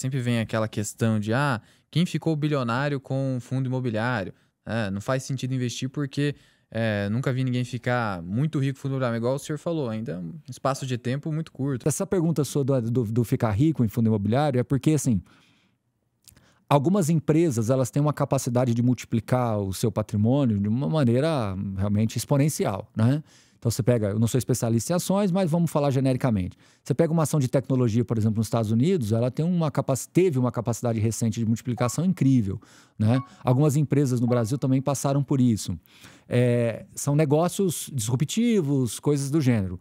sempre vem aquela questão de ah, quem ficou bilionário com um fundo imobiliário? É, não faz sentido investir porque é, nunca vi ninguém ficar muito rico fundo imobiliário, igual o senhor falou, ainda é um espaço de tempo muito curto. Essa pergunta sua do, do, do ficar rico em fundo imobiliário é porque, assim, algumas empresas elas têm uma capacidade de multiplicar o seu patrimônio de uma maneira realmente exponencial, né? Então você pega, eu não sou especialista em ações, mas vamos falar genericamente. Você pega uma ação de tecnologia, por exemplo, nos Estados Unidos, ela tem uma teve uma capacidade recente de multiplicação incrível. Né? Algumas empresas no Brasil também passaram por isso. É, são negócios disruptivos, coisas do gênero.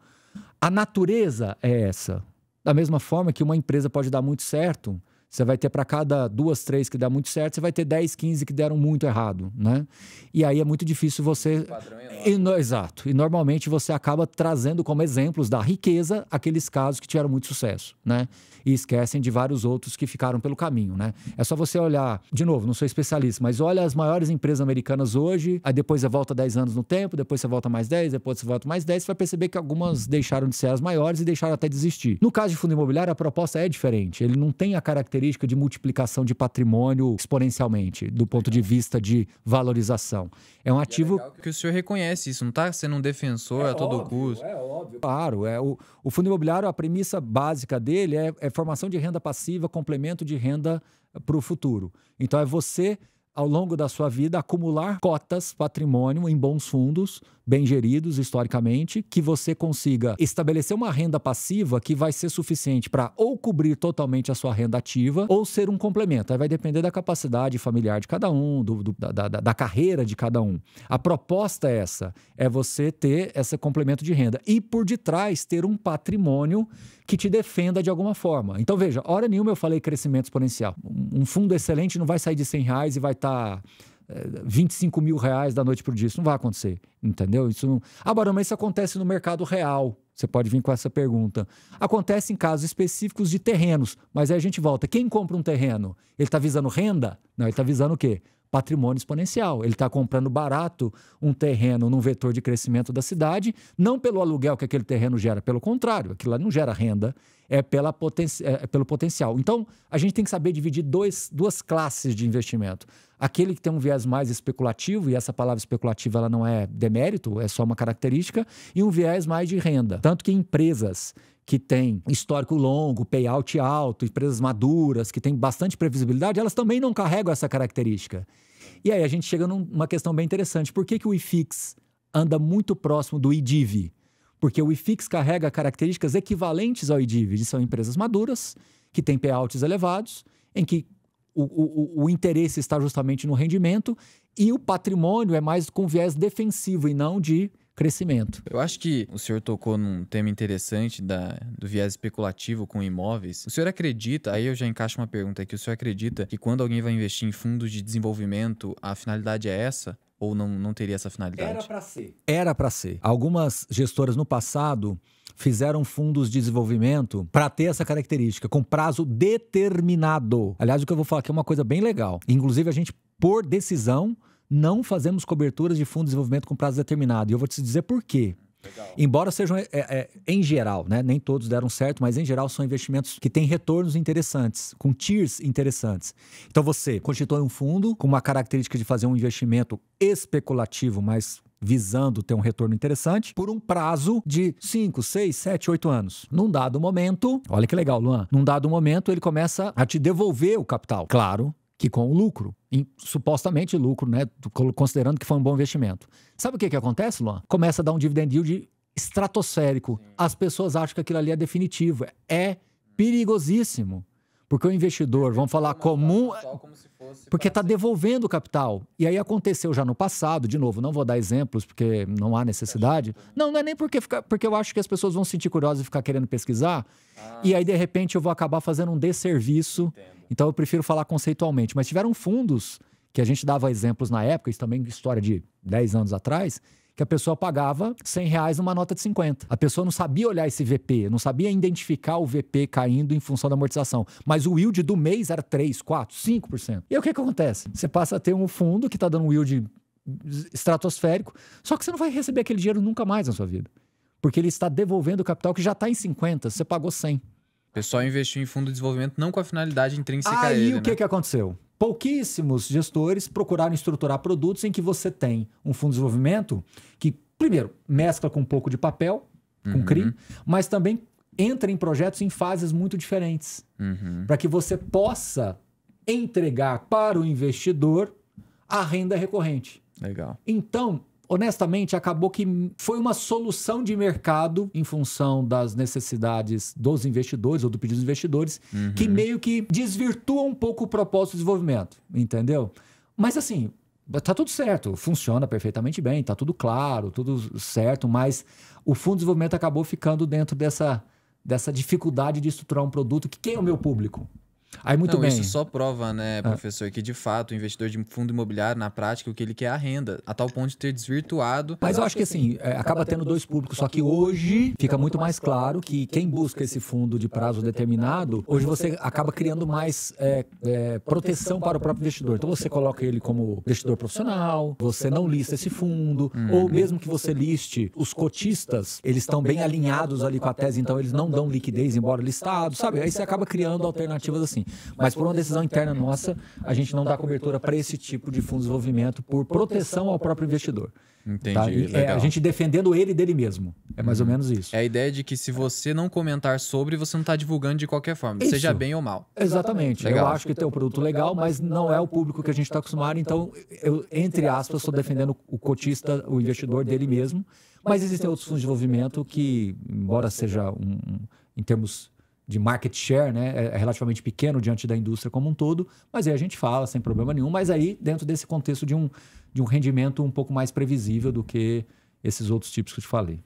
A natureza é essa. Da mesma forma que uma empresa pode dar muito certo, você vai ter para cada duas, três que dá muito certo, você vai ter 10, 15 que deram muito errado, né? E aí é muito difícil você. É e no... Exato. E normalmente você acaba trazendo como exemplos da riqueza aqueles casos que tiveram muito sucesso, né? E esquecem de vários outros que ficaram pelo caminho, né? É só você olhar, de novo, não sou especialista, mas olha as maiores empresas americanas hoje, aí depois você volta 10 anos no tempo, depois você volta mais 10, depois você volta mais 10, você vai perceber que algumas deixaram de ser as maiores e deixaram até desistir. No caso de fundo imobiliário, a proposta é diferente. Ele não tem a característica característica de multiplicação de patrimônio exponencialmente, do ponto de vista de valorização. É um é ativo. É que o senhor reconhece isso, não está sendo um defensor é a todo óbvio, custo. É óbvio. Claro, é, o, o fundo imobiliário, a premissa básica dele é, é formação de renda passiva, complemento de renda para o futuro. Então é você, ao longo da sua vida, acumular cotas, patrimônio em bons fundos bem geridos historicamente, que você consiga estabelecer uma renda passiva que vai ser suficiente para ou cobrir totalmente a sua renda ativa ou ser um complemento. Aí vai depender da capacidade familiar de cada um, do, do, da, da, da carreira de cada um. A proposta é essa, é você ter esse complemento de renda e por detrás ter um patrimônio que te defenda de alguma forma. Então veja, hora nenhuma eu falei crescimento exponencial. Um fundo excelente não vai sair de 100 reais e vai estar tá 25 é, mil reais da noite para o dia. Isso não vai acontecer, entendeu? Isso não... Ah, Barão, mas isso acontece no mercado real. Você pode vir com essa pergunta. Acontece em casos específicos de terrenos, mas aí a gente volta. Quem compra um terreno? Ele está visando renda? Não, ele está visando o quê? patrimônio exponencial. Ele está comprando barato um terreno num vetor de crescimento da cidade, não pelo aluguel que aquele terreno gera, pelo contrário, aquilo lá não gera renda, é, pela poten é, é pelo potencial. Então, a gente tem que saber dividir dois, duas classes de investimento. Aquele que tem um viés mais especulativo, e essa palavra especulativa ela não é demérito, é só uma característica, e um viés mais de renda. Tanto que empresas que tem histórico longo, payout alto, empresas maduras, que tem bastante previsibilidade, elas também não carregam essa característica. E aí a gente chega numa questão bem interessante. Por que, que o IFIX anda muito próximo do IDIV? Porque o IFIX carrega características equivalentes ao IDIV, são empresas maduras, que têm payouts elevados, em que o, o, o interesse está justamente no rendimento, e o patrimônio é mais com viés defensivo e não de crescimento. Eu acho que o senhor tocou num tema interessante da, do viés especulativo com imóveis. O senhor acredita, aí eu já encaixo uma pergunta aqui, o senhor acredita que quando alguém vai investir em fundos de desenvolvimento, a finalidade é essa? Ou não, não teria essa finalidade? Era para ser. Era para ser. Algumas gestoras no passado fizeram fundos de desenvolvimento para ter essa característica, com prazo determinado. Aliás, o que eu vou falar aqui é uma coisa bem legal. Inclusive, a gente, por decisão, não fazemos coberturas de fundo de desenvolvimento com prazo determinado. E eu vou te dizer por quê. Legal. Embora sejam, é, é, é, em geral, né? nem todos deram certo, mas em geral são investimentos que têm retornos interessantes, com tiers interessantes. Então você constitui um fundo com uma característica de fazer um investimento especulativo, mas visando ter um retorno interessante, por um prazo de 5, 6, 7, 8 anos. Num dado momento, olha que legal, Luan, num dado momento ele começa a te devolver o capital. Claro, que com o lucro, em, supostamente lucro, né? Considerando que foi um bom investimento. Sabe o que, que acontece, Luan? Começa a dar um dividend yield estratosférico. As pessoas acham que aquilo ali é definitivo. É perigosíssimo. Porque o investidor, vamos falar comum, porque está devolvendo o capital. E aí aconteceu já no passado, de novo, não vou dar exemplos porque não há necessidade. Né? Não, não é nem porque, fica, porque eu acho que as pessoas vão se sentir curiosas e ficar querendo pesquisar. Ah, e aí, de repente, eu vou acabar fazendo um desserviço. Então, eu prefiro falar conceitualmente. Mas tiveram fundos que a gente dava exemplos na época, isso também é história de 10 anos atrás, que a pessoa pagava 100 reais numa nota de 50. A pessoa não sabia olhar esse VP, não sabia identificar o VP caindo em função da amortização. Mas o yield do mês era 3, 4, 5%. E aí o que, que acontece? Você passa a ter um fundo que está dando um yield estratosférico, só que você não vai receber aquele dinheiro nunca mais na sua vida. Porque ele está devolvendo o capital que já está em 50, você pagou 100. O pessoal investiu em fundo de desenvolvimento não com a finalidade intrínseca Aí ele, o que, né? que aconteceu? pouquíssimos gestores procuraram estruturar produtos em que você tem um fundo de desenvolvimento que, primeiro, mescla com um pouco de papel, com uhum. CRI, mas também entra em projetos em fases muito diferentes, uhum. para que você possa entregar para o investidor a renda recorrente. Legal. Então, honestamente, acabou que foi uma solução de mercado em função das necessidades dos investidores ou do pedido dos investidores, uhum. que meio que desvirtua um pouco o propósito do desenvolvimento, entendeu? Mas assim, tá tudo certo, funciona perfeitamente bem, tá tudo claro, tudo certo, mas o fundo de desenvolvimento acabou ficando dentro dessa, dessa dificuldade de estruturar um produto que quem é o meu público? Aí muito não, bem. Isso só prova, né, ah. professor, ah. que de fato o investidor de fundo imobiliário, na prática, o que ele quer é a renda, a tal ponto de ter desvirtuado. Mas eu acho que assim, é, acaba tendo dois públicos, só que hoje fica muito mais claro que quem busca esse fundo de prazo determinado, hoje você acaba criando mais é, é, proteção para o próprio investidor. Então você coloca ele como investidor profissional, você não lista esse fundo, hum. ou mesmo que você liste, os cotistas, eles estão bem alinhados ali com a tese, então eles não dão liquidez, embora listados, sabe? Aí você acaba criando alternativas assim assim. Mas por uma decisão interna nossa, a gente não dá cobertura para esse tipo, tipo de fundo de desenvolvimento por proteção ao próprio investidor. Tá? Entendi. Tá? E, é, a gente defendendo ele dele mesmo. É mais hum. ou uhum. menos isso. É a ideia de que se você não comentar sobre, você não está divulgando de qualquer forma, isso. seja bem ou mal. Exatamente. Legal. Eu acho que tem um produto legal, mas não é o público que a gente está acostumado. Então, eu, entre aspas, estou defendendo o cotista, o investidor dele mesmo. Mas existem outros fundos de desenvolvimento que, embora seja um, em termos de market share, né? É, é relativamente pequeno diante da indústria como um todo, mas aí a gente fala sem problema nenhum, mas aí dentro desse contexto de um, de um rendimento um pouco mais previsível do que esses outros tipos que eu te falei.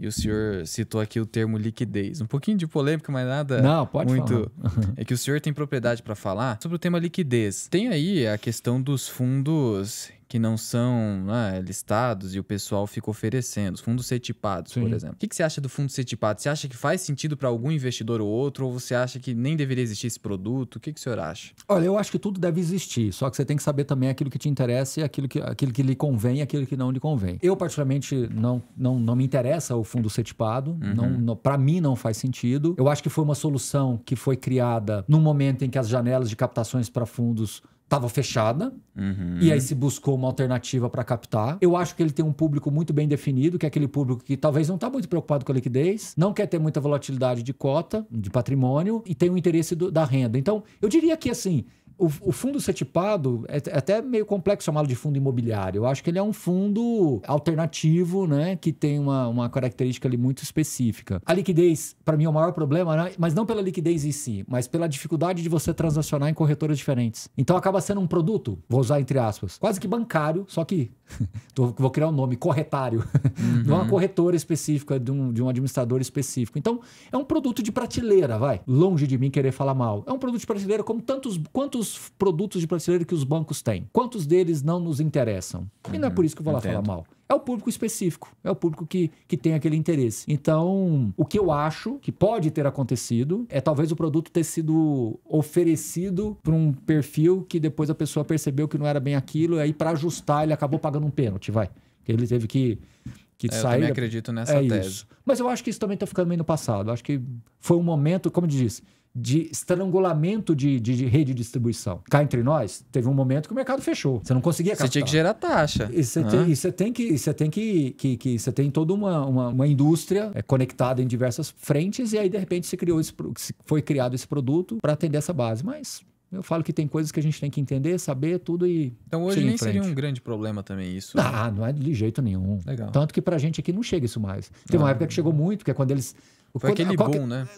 E o senhor citou aqui o termo liquidez. Um pouquinho de polêmica, mas nada Não, pode muito. Falar. é que o senhor tem propriedade para falar sobre o tema liquidez. Tem aí a questão dos fundos que não são né, listados e o pessoal fica oferecendo, os fundos setipados, por exemplo. O que, que você acha do fundo setipado? Você acha que faz sentido para algum investidor ou outro, ou você acha que nem deveria existir esse produto? O que, que o senhor acha? Olha, eu acho que tudo deve existir, só que você tem que saber também aquilo que te interessa e aquilo que, aquilo que lhe convém e aquilo que não lhe convém. Eu, particularmente, não, não, não me interessa o fundo setipado. Uhum. Não, não para mim não faz sentido. Eu acho que foi uma solução que foi criada no momento em que as janelas de captações para fundos estava fechada uhum. e aí se buscou uma alternativa para captar. Eu acho que ele tem um público muito bem definido, que é aquele público que talvez não está muito preocupado com a liquidez, não quer ter muita volatilidade de cota, de patrimônio e tem o interesse do, da renda. Então, eu diria que assim, o, fundo setipado é, é até meio complexo chamá-lo de fundo imobiliário. Eu acho que ele é um fundo alternativo, né? Que tem uma, uma característica ali muito específica. A liquidez, para mim, é o maior problema, né? mas não pela liquidez em si, mas pela dificuldade de você transacionar em corretoras diferentes. Então acaba sendo um produto, vou usar entre aspas, quase que bancário, só que vou criar um nome, corretário, uhum. de uma uhum. corretora específica, de um, de um administrador específico. Então, é um produto de prateleira, vai. Longe de mim querer falar mal. É um produto de prateleira como tantos quantos produtos de prateleira que os bancos têm. Quantos deles não nos interessam? Uhum, e não é por isso que eu vou lá entendo. falar mal. É o público específico, é o público que, que tem aquele interesse. Então, o que eu acho que pode ter acontecido é talvez o produto ter sido oferecido para um perfil que depois a pessoa percebeu que não era bem aquilo, e aí para ajustar ele acabou pagando um pênalti, vai. Ele teve que que é, Eu também acredito nessa é tese. Isso. Mas eu acho que isso também está ficando meio no passado. Eu acho que foi um momento, como eu disse, de estrangulamento de, de, de, rede de distribuição. Cá entre nós, teve um momento que o mercado fechou. Você não conseguia captar. Você tinha que gerar taxa. E você, né? tem, e você tem, que... Você tem, que, que, que você tem toda uma, uma, uma, indústria é, conectada em diversas frentes e aí, de repente, se criou esse, foi criado esse produto para atender essa base. Mas eu falo que tem coisas que a gente tem que entender, saber tudo e. Então hoje nem seria um grande problema também isso. Né? Ah, não é de jeito nenhum. Legal. Tanto que pra gente aqui não chega isso mais. Tem uma ah, época que chegou muito, que é quando eles. Foi quando, aquele qualquer... boom, né?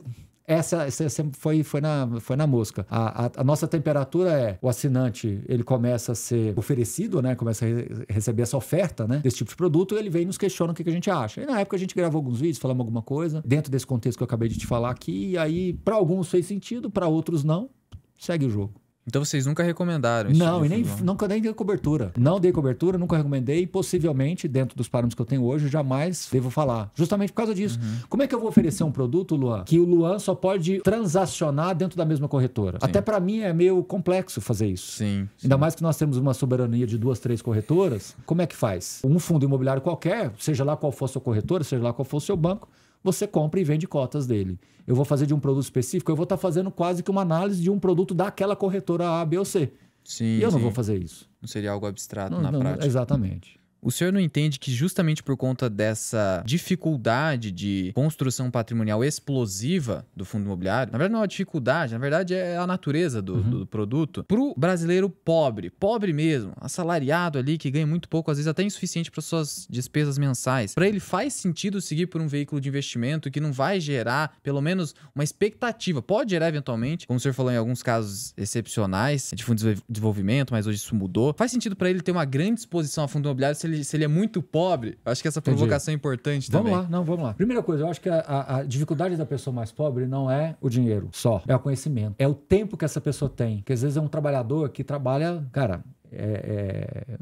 Essa, essa foi, foi, na, foi na mosca. A, a, a, nossa temperatura é o assinante, ele começa a ser oferecido, né? Começa a re receber essa oferta, né? Desse tipo de produto, ele vem e nos questiona o que, que a gente acha. E na época a gente gravou alguns vídeos, falamos alguma coisa, dentro desse contexto que eu acabei de te falar aqui, e aí para alguns fez sentido, para outros não. Segue o jogo. Então vocês nunca recomendaram Não, e nem, nunca nem dei cobertura. Não dei cobertura, nunca recomendei e possivelmente, dentro dos parâmetros que eu tenho hoje, jamais devo falar. Justamente por causa disso. Uhum. Como é que eu vou oferecer um produto, Luan, que o Luan só pode transacionar dentro da mesma corretora? Sim. Até para mim é meio complexo fazer isso. Sim, sim, Ainda mais que nós temos uma soberania de duas, três corretoras. Como é que faz? Um fundo imobiliário qualquer, seja lá qual for a sua corretora, seja lá qual for o seu banco, você compra e vende cotas dele. Eu vou fazer de um produto específico, eu vou estar tá fazendo quase que uma análise de um produto daquela corretora A, B ou C. Sim, e eu sim. não vou fazer isso. Não seria algo abstrato não, na não, prática. Exatamente. O senhor não entende que justamente por conta dessa dificuldade de construção patrimonial explosiva do fundo imobiliário, na verdade não é uma dificuldade, na verdade é a natureza do, uhum. do produto, para o brasileiro pobre, pobre mesmo, assalariado ali que ganha muito pouco, às vezes até insuficiente para suas despesas mensais, para ele faz sentido seguir por um veículo de investimento que não vai gerar pelo menos uma expectativa, pode gerar eventualmente, como o senhor falou em alguns casos excepcionais de fundo de desenvolvimento, mas hoje isso mudou, faz sentido para ele ter uma grande exposição a fundo imobiliário se ele, se ele é muito pobre? Acho que essa provocação Entendi. é importante também. Vamos lá, não, vamos lá. Primeira coisa, eu acho que a, a, a, dificuldade da pessoa mais pobre não é o dinheiro só, é o conhecimento. É o tempo que essa pessoa tem. Porque às vezes é um trabalhador que trabalha, cara, é, é,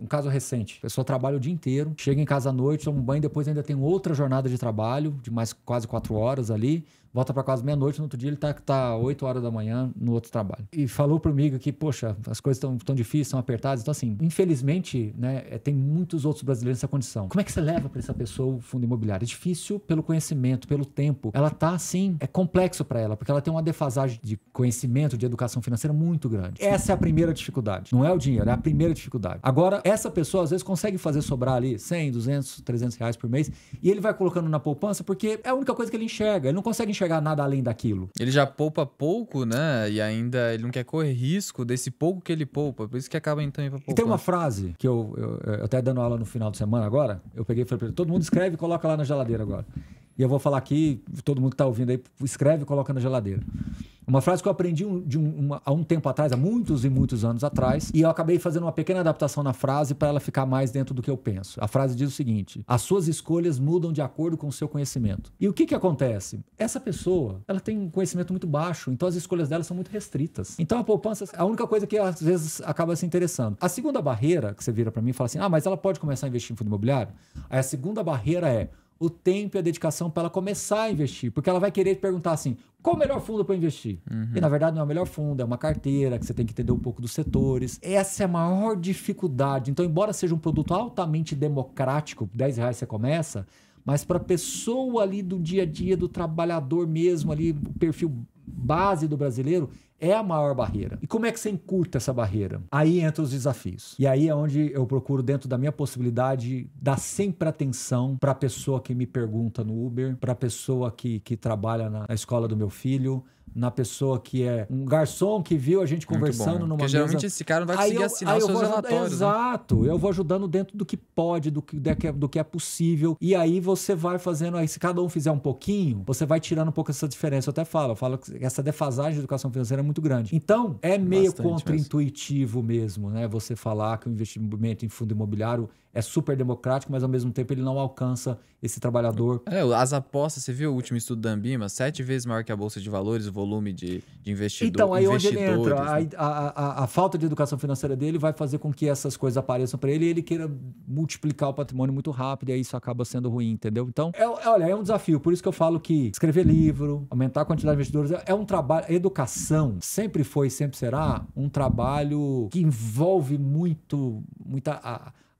um caso recente. A pessoa trabalha o dia inteiro, chega em casa à noite, toma um banho, depois ainda tem outra jornada de trabalho de mais quase quatro horas ali volta para casa meia-noite, no outro dia ele tá, tá 8 horas da manhã no outro trabalho. E falou amigo que, poxa, as coisas estão tão difíceis, estão apertadas. Então, assim, infelizmente, né, é, tem muitos outros brasileiros nessa condição. Como é que você leva para essa pessoa o fundo imobiliário? É difícil pelo conhecimento, pelo tempo. Ela tá, assim, é complexo para ela, porque ela tem uma defasagem de conhecimento, de educação financeira muito grande. Essa é a primeira dificuldade. Não é o dinheiro, é a primeira dificuldade. Agora, essa pessoa, às vezes, consegue fazer sobrar ali 100, 200, 300 reais por mês e ele vai colocando na poupança porque é a única coisa que ele enxerga. Ele não consegue enxergar chegar nada além daquilo. Ele já poupa pouco, né? E ainda ele não quer correr risco desse pouco que ele poupa. Por isso que acaba então pra poupar. E tem uma frase que eu, eu, eu até dando aula no final de semana agora, eu peguei e falei pra ele, todo mundo escreve e coloca lá na geladeira agora e eu vou falar aqui, todo mundo que está ouvindo aí, escreve e coloca na geladeira. Uma frase que eu aprendi um, de um, uma, há um tempo atrás, há muitos e muitos anos atrás, e eu acabei fazendo uma pequena adaptação na frase para ela ficar mais dentro do que eu penso. A frase diz o seguinte: as suas escolhas mudam de acordo com o seu conhecimento. E o que, que acontece? Essa pessoa, ela tem um conhecimento muito baixo, então as escolhas dela são muito restritas. Então a poupança é a única coisa que às vezes acaba se interessando. A segunda barreira que você vira para mim e fala assim: ah, mas ela pode começar a investir em fundo imobiliário? Aí a segunda barreira é o tempo e a dedicação para ela começar a investir. Porque ela vai querer perguntar assim: qual o melhor fundo para investir? Uhum. E na verdade não é o melhor fundo, é uma carteira que você tem que entender um pouco dos setores. Essa é a maior dificuldade. Então, embora seja um produto altamente democrático, 10 reais você começa, mas para a pessoa ali do dia a dia, do trabalhador mesmo, ali, o perfil base do brasileiro, é a maior barreira. E como é que você encurta essa barreira? Aí entra os desafios. E aí é onde eu procuro, dentro da minha possibilidade, dar sempre atenção para a pessoa que me pergunta no Uber, para a pessoa que, que trabalha na, na escola do meu filho, na pessoa que é um garçom que viu a gente conversando bom, numa Porque mesa. geralmente esse cara não vai conseguir eu, assinar os seus relatórios. Né? Exato. Né? Eu vou ajudando dentro do que pode, do que, é, do que é possível. E aí você vai fazendo... Aí, se cada um fizer um pouquinho, você vai tirando um pouco essa diferença. Eu até falo, eu falo que essa defasagem de educação financeira é muito grande. Então, é meio contraintuitivo intuitivo mesmo, né? Você falar que o investimento em fundo imobiliário é super democrático, mas ao mesmo tempo ele não alcança esse trabalhador. É, as apostas, você viu o último estudo da Ambima? Sete vezes maior que a Bolsa de Valores, o volume de, de investidor, Então, aí onde ele entra. Né? A, a, a, a, falta de educação financeira dele vai fazer com que essas coisas apareçam para ele e ele queira multiplicar o patrimônio muito rápido e aí isso acaba sendo ruim, entendeu? Então, é, é, olha, é um desafio. Por isso que eu falo que escrever livro, aumentar a quantidade de investidores, é, é um trabalho. Educação sempre foi e sempre será um trabalho que envolve muito, muita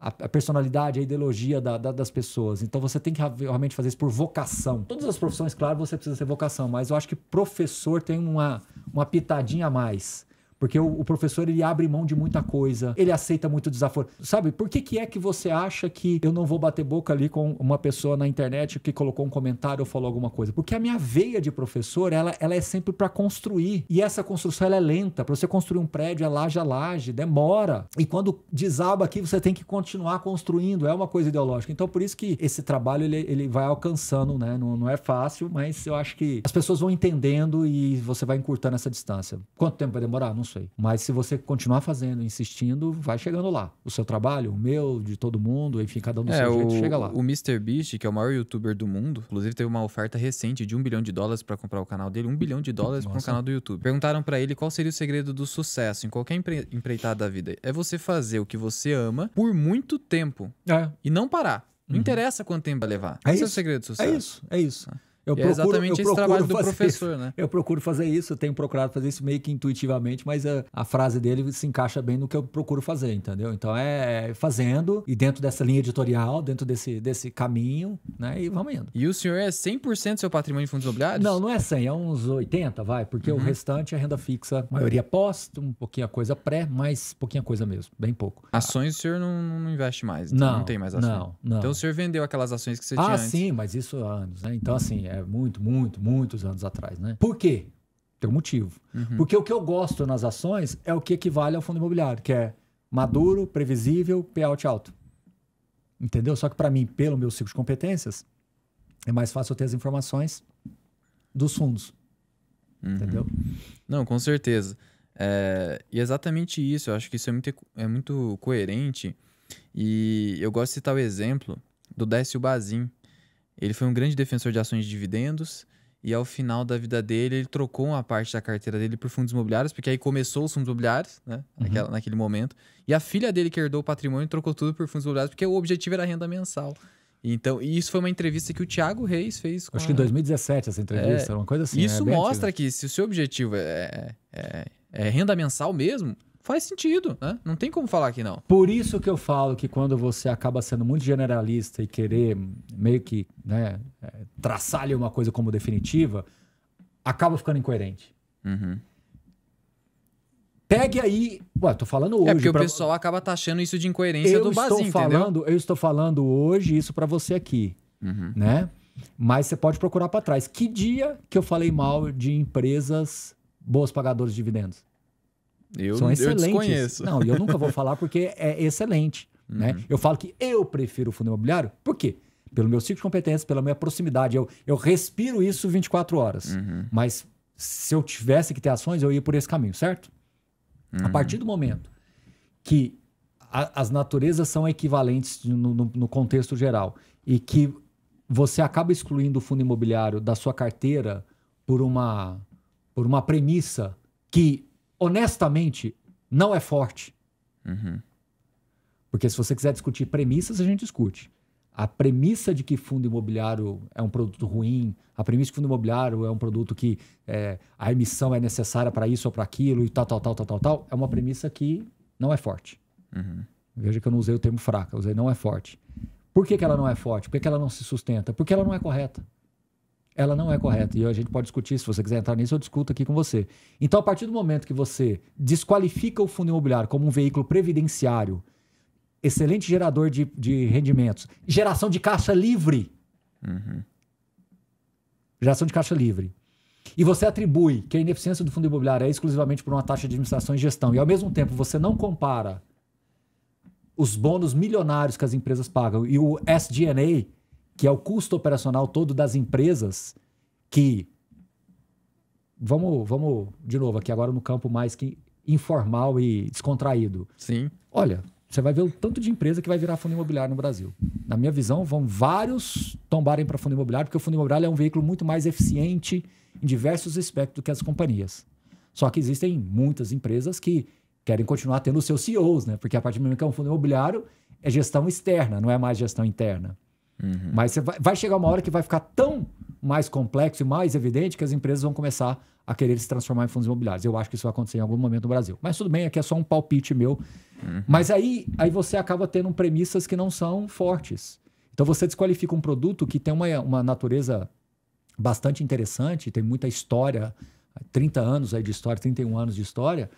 a, a personalidade, a ideologia da, da, das pessoas. Então você tem que realmente fazer isso por vocação. Todas as profissões, claro, você precisa ter vocação, mas eu acho que professor tem uma, uma pitadinha a mais. Porque o, o, professor ele abre mão de muita coisa, ele aceita muito desaforo. Sabe, por que, que é que você acha que eu não vou bater boca ali com uma pessoa na internet que colocou um comentário ou falou alguma coisa? Porque a minha veia de professor, ela, ela é sempre para construir. E essa construção ela é lenta. Para você construir um prédio, é laje a laje, demora. E quando desaba aqui, você tem que continuar construindo. É uma coisa ideológica. Então, por isso que esse trabalho ele, ele vai alcançando, né? Não, não é fácil, mas eu acho que as pessoas vão entendendo e você vai encurtando essa distância. Quanto tempo vai demorar? Não mas se você continuar fazendo, insistindo, vai chegando lá. O seu trabalho, o meu, de todo mundo, enfim, cada um do é, seu o, jeito chega lá. O Mr. Beast, que é o maior youtuber do mundo, inclusive teve uma oferta recente de um bilhão de dólares para comprar o canal dele, um bilhão de dólares para um canal do YouTube. Perguntaram para ele qual seria o segredo do sucesso em qualquer empre empreitada da vida. É você fazer o que você ama por muito tempo é. e não parar. Não uhum. interessa quanto tempo vai levar. É Esse isso. é o segredo do é sucesso. É isso, é isso. Ah. Eu é procuro, exatamente eu esse trabalho do professor, isso. né? Eu procuro fazer isso, tenho procurado fazer isso meio que intuitivamente, mas a, a, frase dele se encaixa bem no que eu procuro fazer, entendeu? Então é, é fazendo e dentro dessa linha editorial, dentro desse, desse caminho, né? E vamos indo. E o senhor é 100% seu patrimônio em fundos imobiliários? Não, não é 100, é uns 80, vai, porque uhum. o restante é renda fixa, maioria é pós, um pouquinho a coisa pré, mas pouquinha coisa mesmo, bem pouco. Ações o senhor não, não investe mais, então não, não tem mais ações. Não, não. Então o senhor vendeu aquelas ações que você ah, tinha Ah, sim, mas isso há anos, né? Então assim, é muito, muito, muitos anos atrás, né? Por quê? Tem um motivo. Uhum. Porque o que eu gosto nas ações é o que equivale ao fundo imobiliário, que é maduro, previsível, payout alto. Entendeu? Só que para mim, pelo meu ciclo de competências, é mais fácil eu ter as informações dos fundos. Uhum. Entendeu? Não, com certeza. É, e é exatamente isso, eu acho que isso é muito, é muito coerente. E eu gosto de citar o exemplo do Décio Bazin, ele foi um grande defensor de ações de dividendos e ao final da vida dele ele trocou uma parte da carteira dele por fundos imobiliários, porque aí começou os fundos imobiliários, né? Uhum. Naquela, naquele momento. E a filha dele que herdou o patrimônio trocou tudo por fundos imobiliários, porque o objetivo era a renda mensal. Então, e isso foi uma entrevista que o Thiago Reis fez. Acho a... que em 2017 essa entrevista, é, uma coisa assim. Isso é mostra que se o seu objetivo é, é, é renda mensal mesmo, faz sentido, né? Não tem como falar que não. Por isso que eu falo que quando você acaba sendo muito generalista e querer meio que né, é, traçar ali uma coisa como definitiva, acaba ficando incoerente. Uhum. Pegue aí. Ué, tô falando é, hoje. É porque pra... o pessoal acaba taxando isso de incoerência eu do estou falando, entendeu? Eu estou falando hoje isso para você aqui, uhum. né? Mas você pode procurar para trás. Que dia que eu falei mal de empresas boas pagadoras de dividendos? Eu, São excelentes. Eu desconheço. Não, eu nunca vou falar porque é excelente. Uhum. Né? Eu falo que eu prefiro o fundo imobiliário, por quê? Pelo meu ciclo de competência, pela minha proximidade. Eu, eu respiro isso 24 horas. Uhum. Mas se eu tivesse que ter ações, eu ia por esse caminho, certo? Uhum. A partir do momento que a, as naturezas são equivalentes no, no, no contexto geral e que você acaba excluindo o fundo imobiliário da sua carteira por uma, por uma premissa que honestamente, não é forte. Uhum. Porque se você quiser discutir premissas, a gente discute. A premissa de que fundo imobiliário é um produto ruim, a premissa de que fundo imobiliário é um produto que é, a emissão é necessária para isso ou para aquilo e tal, tal, tal, tal, tal, tal, é uma premissa que não é forte. Uhum. Veja que eu não usei o termo fraca, usei não é forte. Por que, que ela não é forte? Por que, que ela não se sustenta? Porque ela não é correta ela não é correta. E a gente pode discutir, se você quiser entrar nisso, eu discuto aqui com você. Então, a partir do momento que você desqualifica o fundo imobiliário como um veículo previdenciário, excelente gerador de, de rendimentos, geração de caixa livre. Uhum. Geração de caixa livre. E você atribui que a ineficiência do fundo imobiliário é exclusivamente por uma taxa de administração e gestão, e ao mesmo tempo você não compara os bônus milionários que as empresas pagam e o SDNA, que é o custo operacional todo das empresas que. Vamos, vamos de novo aqui agora no campo mais que informal e descontraído. Sim. Olha, você vai ver o tanto de empresa que vai virar fundo imobiliário no Brasil. Na minha visão, vão vários tombarem para fundo imobiliário, porque o fundo imobiliário é um veículo muito mais eficiente em diversos aspectos do que as companhias. Só que existem muitas empresas que querem continuar tendo os seus CEOs, né? Porque a partir do momento que é um fundo imobiliário, é gestão externa, não é mais gestão interna. Uhum. Mas vai, chegar uma hora que vai ficar tão mais complexo e mais evidente que as empresas vão começar a querer se transformar em fundos imobiliários. Eu acho que isso vai acontecer em algum momento no Brasil. Mas tudo bem, aqui é só um palpite meu. Uhum. Mas aí, aí você acaba tendo premissas que não são fortes. Então você desqualifica um produto que tem uma, uma natureza bastante interessante, tem muita história, 30 anos aí de história, 31 anos de história,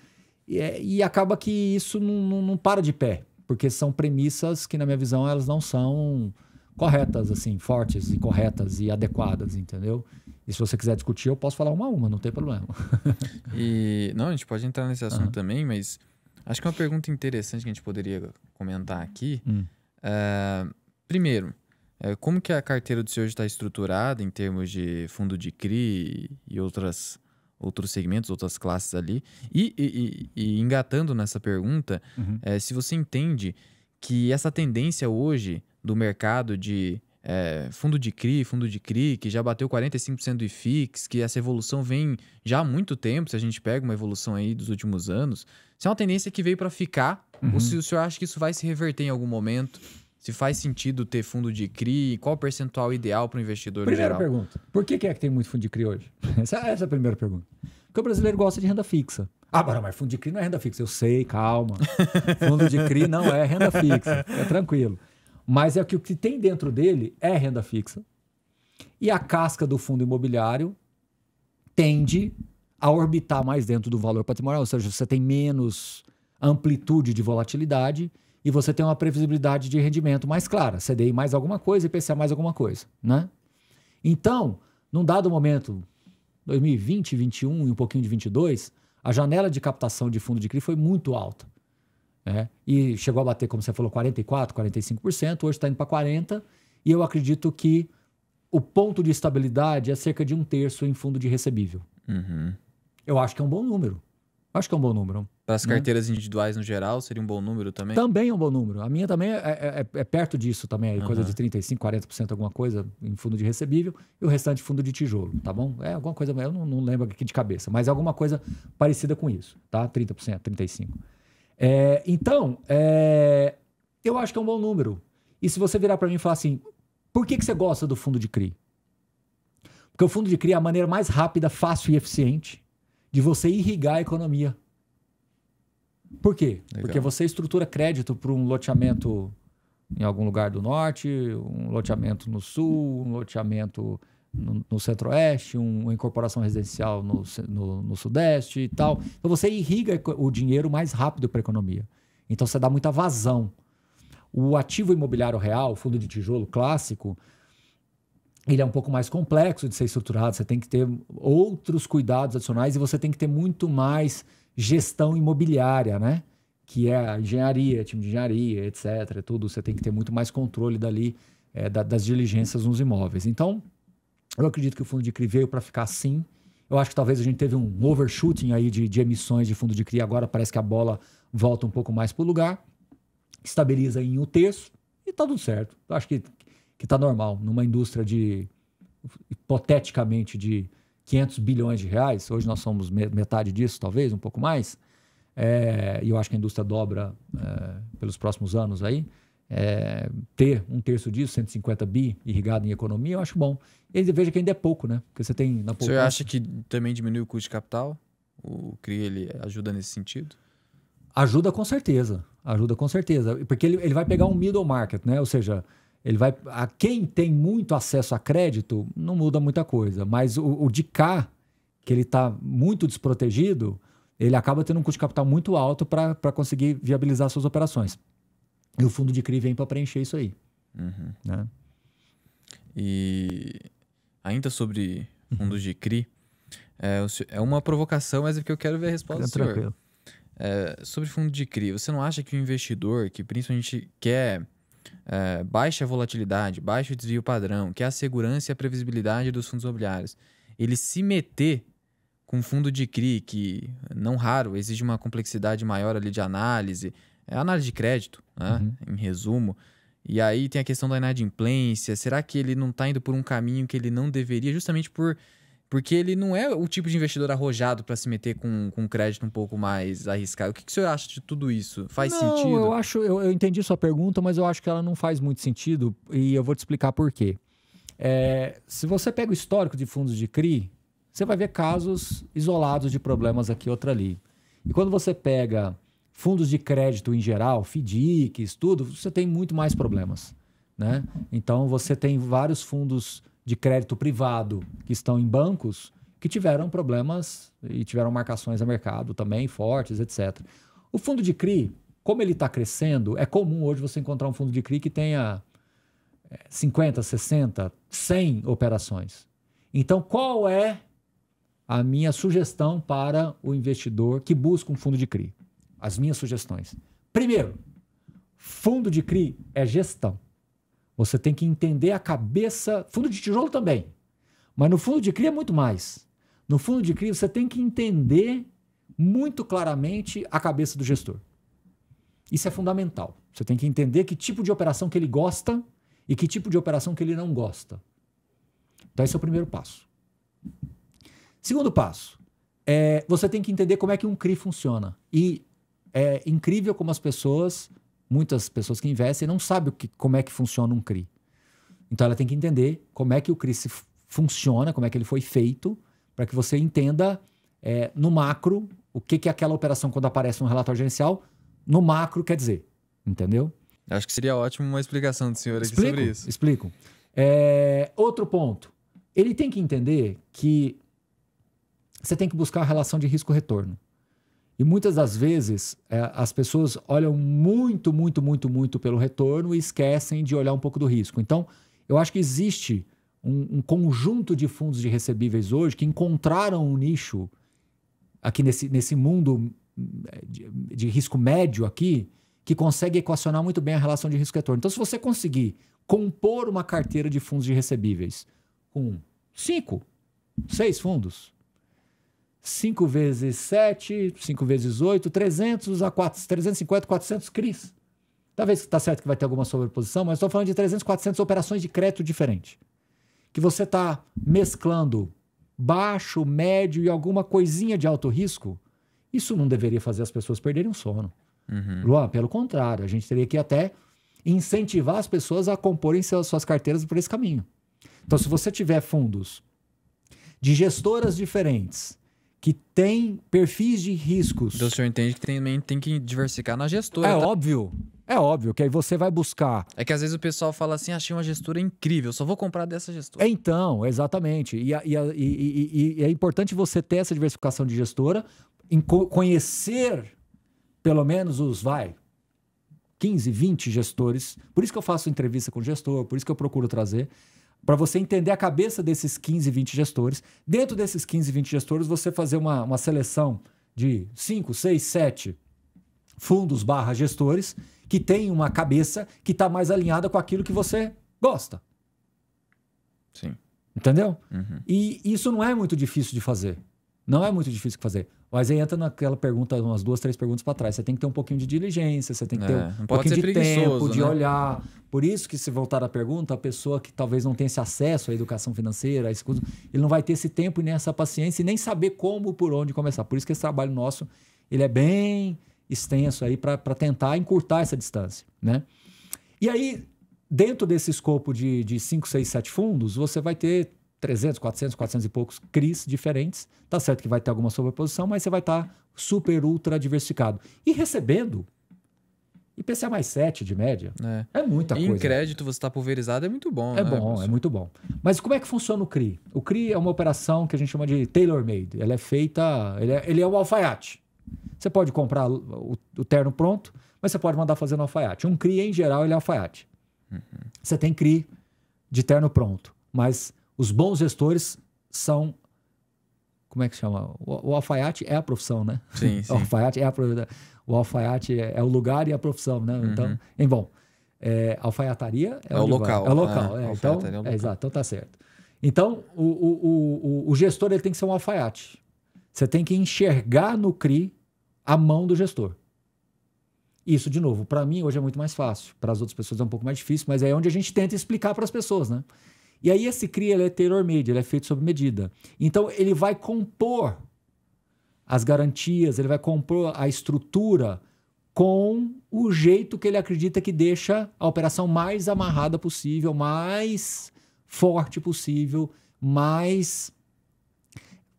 e, é, e acaba que isso não, não, não para de pé, porque são premissas que, na minha visão, elas não são corretas, assim, fortes e corretas e adequadas, entendeu? E se você quiser discutir, eu posso falar uma a uma, não tem problema. e não, a gente pode entrar nesse assunto uhum. também, mas acho que uma pergunta interessante que a gente poderia comentar aqui. Hum. É, primeiro, é, como que a carteira do senhor está estruturada em termos de fundo de CRI e outras outros segmentos, outras classes ali. E, e, e engatando nessa pergunta, uhum. é, se você entende que essa tendência hoje do mercado de é, fundo de CRI, fundo de CRI, que já bateu 45% do IFIX, que essa evolução vem já há muito tempo, se a gente pega uma evolução aí dos últimos anos, se é uma tendência que veio para ficar, uhum. ou se o senhor acha que isso vai se reverter em algum momento, se faz sentido ter fundo de CRI, qual o percentual ideal para o investidor primeira geral? Primeira pergunta, por que é que tem muito fundo de CRI hoje? essa, essa é a primeira pergunta. Porque o brasileiro gosta de renda fixa. Ah, Barão, mas fundo de CRI não é renda fixa. Eu sei, calma. fundo de CRI não é renda fixa. É tranquilo mas é que o que tem dentro dele é renda fixa. E a casca do fundo imobiliário tende a orbitar mais dentro do valor patrimonial, ou seja, você tem menos amplitude de volatilidade e você tem uma previsibilidade de rendimento mais clara, CDI mais alguma coisa, e IPCA mais alguma coisa, né? Então, num dado momento, 2020, 21 e um pouquinho de 22, a janela de captação de fundo de CRI foi muito alta. Né? E chegou a bater, como você falou, 44%, 45%, hoje está indo para 40%, e eu acredito que o ponto de estabilidade é cerca de um terço em fundo de recebível. Uhum. Eu acho que é um bom número. Acho que é um bom número. Para as né? carteiras individuais no geral, seria um bom número também? Também é um bom número. A minha também é, é, é, é perto disso também, uhum. coisa de 35%, 40%, alguma coisa em fundo de recebível, e o restante fundo de tijolo, tá bom? É alguma coisa, eu não, não lembro aqui de cabeça, mas é alguma coisa parecida com isso, tá? 30%, 35%. É, então, é, eu acho que é um bom número. E se você virar para mim e falar assim, por que, que você gosta do fundo de CRI? Porque o fundo de CRI é a maneira mais rápida, fácil e eficiente de você irrigar a economia. Por quê? Legal. Porque você estrutura crédito para um loteamento em algum lugar do norte, um loteamento no sul, um loteamento no, no centro-oeste, um, uma incorporação residencial no, no, no sudeste e tal. Então você irriga o dinheiro mais rápido para a economia. Então você dá muita vazão. O ativo imobiliário real, fundo de tijolo clássico, ele é um pouco mais complexo de ser estruturado, você tem que ter outros cuidados adicionais e você tem que ter muito mais gestão imobiliária, né? Que é a engenharia, time de engenharia, etc. Tudo, você tem que ter muito mais controle dali é, das diligências nos imóveis. Então, eu acredito que o fundo de CRI veio para ficar assim. Eu acho que talvez a gente teve um overshooting aí de, de emissões de fundo de CRI. Agora parece que a bola volta um pouco mais para o lugar, estabiliza em um terço e está tudo certo. Eu acho que está normal. Numa indústria de, hipoteticamente, de 500 bilhões de reais, hoje nós somos metade disso, talvez, um pouco mais, é, e é, eu acho que a indústria dobra é, pelos próximos anos aí é, ter um terço disso, 150 bi, irrigado em economia, eu acho bom. E veja que ainda é pouco, né? Porque você tem na poupança... O senhor acha que também diminui o custo de capital? O CRI ele ajuda nesse sentido? Ajuda com certeza. Ajuda com certeza. Porque ele, ele vai pegar um middle market, né? Ou seja, ele vai. A quem tem muito acesso a crédito, não muda muita coisa. Mas o, o de cá, que ele está muito desprotegido, ele acaba tendo um custo de capital muito alto para conseguir viabilizar suas operações. E o fundo de CRI vem para preencher isso aí. Uhum. Né? E ainda sobre uhum. fundos de CRI, é, é, uma provocação, mas é porque eu quero ver a resposta é, do senhor. Tranquilo. É, sobre fundo de CRI, você não acha que o investidor, que principalmente quer é, baixa volatilidade, baixo desvio padrão, quer a segurança e a previsibilidade dos fundos imobiliários, ele se meter com fundo de CRI, que não raro exige uma complexidade maior ali de análise, é análise de crédito, né? Uhum. Em resumo. E aí tem a questão da inadimplência. Será que ele não está indo por um caminho que ele não deveria, justamente por porque ele não é o tipo de investidor arrojado para se meter com, com crédito um pouco mais arriscado. O que, que o senhor acha de tudo isso? Faz não, sentido? Eu acho, eu, eu, entendi sua pergunta, mas eu acho que ela não faz muito sentido e eu vou te explicar por quê. É, se você pega o histórico de fundos de CRI, você vai ver casos isolados de problemas aqui outra ali. E quando você pega fundos de crédito em geral, FDICs, tudo, você tem muito mais problemas. Né? Então, você tem vários fundos de crédito privado que estão em bancos que tiveram problemas e tiveram marcações a mercado também fortes, etc. O fundo de CRI, como ele está crescendo, é comum hoje você encontrar um fundo de CRI que tenha 50, 60, 100 operações. Então, qual é a minha sugestão para o investidor que busca um fundo de CRI? as minhas sugestões. Primeiro, fundo de CRI é gestão. Você tem que entender a cabeça. Fundo de tijolo também. Mas no fundo de CRI é muito mais. No fundo de CRI, você tem que entender muito claramente a cabeça do gestor. Isso é fundamental. Você tem que entender que tipo de operação que ele gosta e que tipo de operação que ele não gosta. Então, esse é o primeiro passo. Segundo passo, é, você tem que entender como é que um CRI funciona. E é incrível como as pessoas, muitas pessoas que investem, não sabem o que, como é que funciona um CRI. Então ela tem que entender como é que o CRI se funciona, como é que ele foi feito, para que você entenda é, no macro o que, que aquela operação, quando aparece no relatório gerencial, no macro quer dizer. Entendeu? Acho que seria ótimo uma explicação do senhor aqui explico, sobre isso. Explico. É, outro ponto. Ele tem que entender que você tem que buscar a relação de risco-retorno. E muitas das vezes é, as pessoas olham muito, muito, muito, muito pelo retorno e esquecem de olhar um pouco do risco. Então, eu acho que existe um, um conjunto de fundos de recebíveis hoje que encontraram um nicho aqui nesse, nesse mundo hum, de, de risco médio aqui que consegue equacionar muito bem a relação de risco e retorno. Então, se você conseguir compor uma carteira de fundos de recebíveis com cinco, seis fundos, 5 vezes 7, 5 vezes 8, 300 a 4, 350, 400 CRIs. Talvez está certo que vai ter alguma sobreposição, mas estou falando de 300, 400 operações de crédito diferente. Que você está mesclando baixo, médio e alguma coisinha de alto risco, isso não deveria fazer as pessoas perderem o sono. Uhum. Luan, pelo contrário, a gente teria que até incentivar as pessoas a comporem suas carteiras por esse caminho. Então, se você tiver fundos de gestoras diferentes, que tem perfis de riscos. Então, o senhor entende que também tem que diversificar na gestora. É tá? óbvio. É óbvio que aí você vai buscar. É que às vezes o pessoal fala assim: achei uma gestora incrível, só vou comprar dessa gestora. Então, exatamente. E, e, e, e é importante você ter essa diversificação de gestora, conhecer pelo menos os vai 15, 20 gestores. Por isso que eu faço entrevista com gestor, por isso que eu procuro trazer para você entender a cabeça desses 15, 20 gestores. Dentro desses 15, 20 gestores, você fazer uma, uma seleção de 5, 6, 7 fundos barra gestores que tem uma cabeça que está mais alinhada com aquilo que você gosta. Sim. Entendeu? Uhum. E isso não é muito difícil de fazer. Não é muito difícil fazer. Mas aí entra naquela pergunta, umas duas, três perguntas para trás. Você tem que ter um pouquinho de diligência, você tem que é, ter um pouquinho de tempo, né? de olhar. Por isso que, se voltar à pergunta, a pessoa que talvez não tenha esse acesso à educação financeira, a curso, ele não vai ter esse tempo e nem essa paciência e nem saber como, por onde começar. Por isso que esse trabalho nosso, ele é bem extenso aí para tentar encurtar essa distância, né? E aí, dentro desse escopo de, de 5, 6, 7 fundos, você vai ter 300, 400, 400 e poucos CRIs diferentes. Tá certo que vai ter alguma sobreposição, mas você vai estar tá super, ultra diversificado. E recebendo IPCA mais 7 de média. É, é muita em coisa. Em crédito, você está pulverizado, é muito bom. É né, bom, professor? é muito bom. Mas como é que funciona o CRI? O CRI é uma operação que a gente chama de tailor-made. Ela é feita. Ele é, ele é o alfaiate. Você pode comprar o, o, terno pronto, mas você pode mandar fazer no alfaiate. Um CRI, em geral, ele é alfaiate. Uhum. Você tem CRI de terno pronto, mas os bons gestores são. Como é que chama? O, o alfaiate é a profissão, né? Sim, sim. O alfaiate é a O alfaiate é, é o lugar e a profissão, né? Uhum. Então, em bom, é, alfaiataria é, é o local. Vai. É, ah, é, então, é o local. é, então, é, local. exato, então tá certo. Então, o, o, o, o gestor ele tem que ser um alfaiate. Você tem que enxergar no CRI a mão do gestor. Isso, de novo, para mim hoje é muito mais fácil. Para as outras pessoas é um pouco mais difícil, mas é onde a gente tenta explicar para as pessoas, né? E aí esse CRI ele é tailor-made, ele é feito sob medida. Então ele vai compor as garantias, ele vai compor a estrutura com o jeito que ele acredita que deixa a operação mais amarrada possível, mais forte possível, mais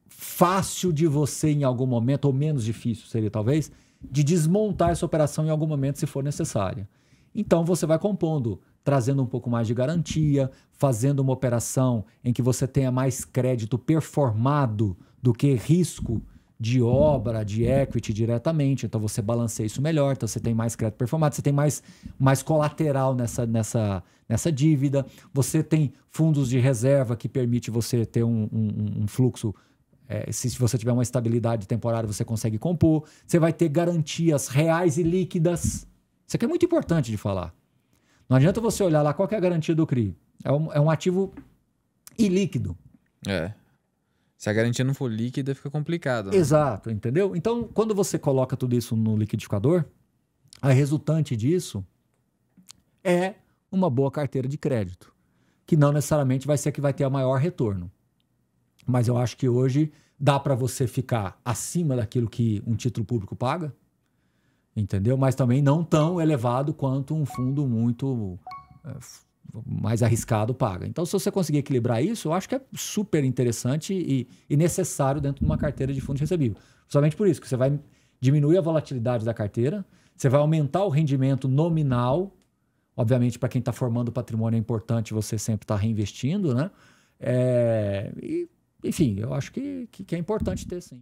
fácil de você em algum momento, ou menos difícil seria talvez, de desmontar essa operação em algum momento se for necessária. Então você vai compondo, trazendo um pouco mais de garantia, fazendo uma operação em que você tenha mais crédito performado do que risco de obra, de equity diretamente. Então você balanceia isso melhor, então você tem mais crédito performado, você tem mais, mais colateral nessa, nessa, nessa dívida, você tem fundos de reserva que permite você ter um, um, um fluxo. É, se, se você tiver uma estabilidade temporária, você consegue compor. Você vai ter garantias reais e líquidas. Isso aqui é muito importante de falar. Não adianta você olhar lá qual é a garantia do CRI. É um, é um ativo ilíquido. É. Se a garantia não for líquida, fica complicado. Né? Exato, entendeu? Então, quando você coloca tudo isso no liquidificador, a resultante disso é uma boa carteira de crédito, que não necessariamente vai ser a que vai ter o maior retorno. Mas eu acho que hoje dá para você ficar acima daquilo que um título público paga, entendeu? Mas também não tão elevado quanto um fundo muito é, mais arriscado paga. Então, se você conseguir equilibrar isso, eu acho que é super interessante e, e necessário dentro de uma carteira de fundos recebíveis. Somente por isso, que você vai diminuir a volatilidade da carteira, você vai aumentar o rendimento nominal. Obviamente, para quem está formando patrimônio é importante você sempre estar tá reinvestindo, né? É, e, enfim, eu acho que, que, que é importante ter sim.